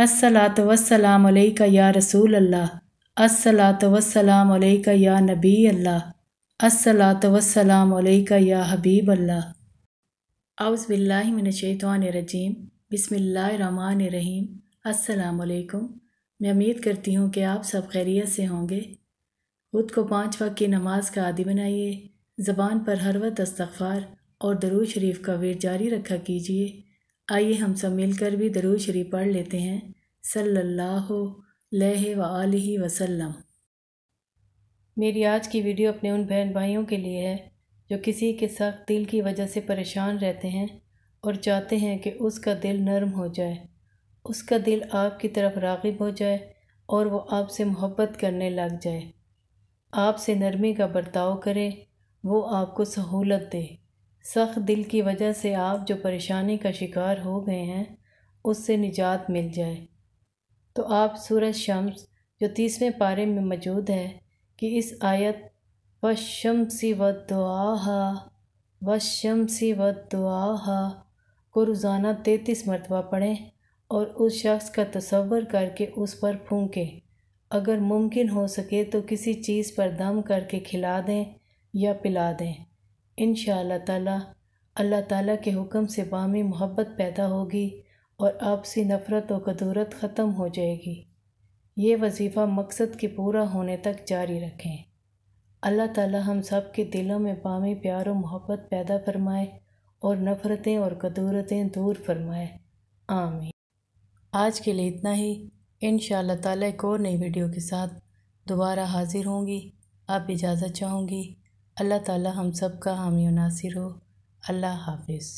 असलात वसलाम अलैका या रसूल अल्लाह असलात वसलाम अलैका या नबी अल्लाह असलात वसलाम अलैका या हबीब अल्लाह अउज़बिल्लाशैतरजीम अस्सलाम असलकुम मैं उम्मीद करती हूँ कि आप सब खैरियत से होंगे खुद को पाँच वक्त की नमाज का आदि बनाइए ज़बान पर हर वक्त इस्तफ़ार और दरूज शरीफ का वेर जारी रखा कीजिए आइए हम सब मिलकर भी दरूद शरीफ पढ़ लेते हैं सल्लल्लाहु अलैहि वसल्लम वसल्लम मेरी आज की वीडियो अपने उन बहन भाइयों के लिए है जो किसी के सख्त दिल की वजह से परेशान रहते हैं और चाहते हैं कि उसका दिल नरम हो जाए उसका दिल आपकी तरफ रागिब हो जाए और वो आपसे मोहब्बत करने लग जाए आपसे नरमी का बर्ताव करे वो आपको सहूलत दे सख्त दिल की वजह से आप जो परेशानी का शिकार हो गए हैं उससे निजात मिल जाए तो आप सूरज शम्स जो तीसवें पारे में मौजूद है कि इस आयत व शमसी व दुआ व शमसी व दुआ को रोज़ाना तैतीस मरतबा पढ़ें और उस शख्स का तस्वर करके उस पर फूकें अगर मुमकिन हो सके तो किसी चीज़ पर दम करके खिला दें या पिला दें इन ताला अल्लाह ताला के हुक्म से बामी मोहब्बत पैदा होगी और आपसी नफ़रत और कदूरत ख़त्म हो जाएगी ये वजीफ़ा मकसद के पूरा होने तक जारी रखें अल्लाह ताला हम सब के दिलों में बामी प्यार और मोहब्बत पैदा फरमाए और नफ़रतें और कदूरतें दूर फरमाए आमीन आज के लिए इतना ही इन ताला एक और नई वीडियो के साथ दोबारा हाज़िर होंगी आप इजाज़त चाहूँगी अल्लाह ताला हम सब का हामी नासिर हो अल्लाह हाफिज़